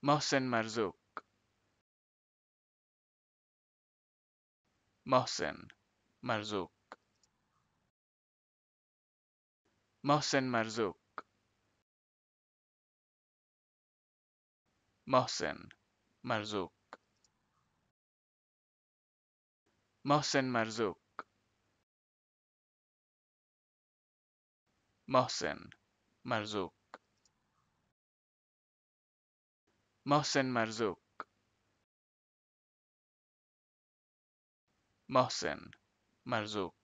Mohsen Marzouk. Mohsen Marzouk. Mohsen Marzouk. Mohsen Marzouk. Mohsen Marzouk. Mohsen Marzouk. محسن مرزوق محسن مرزوق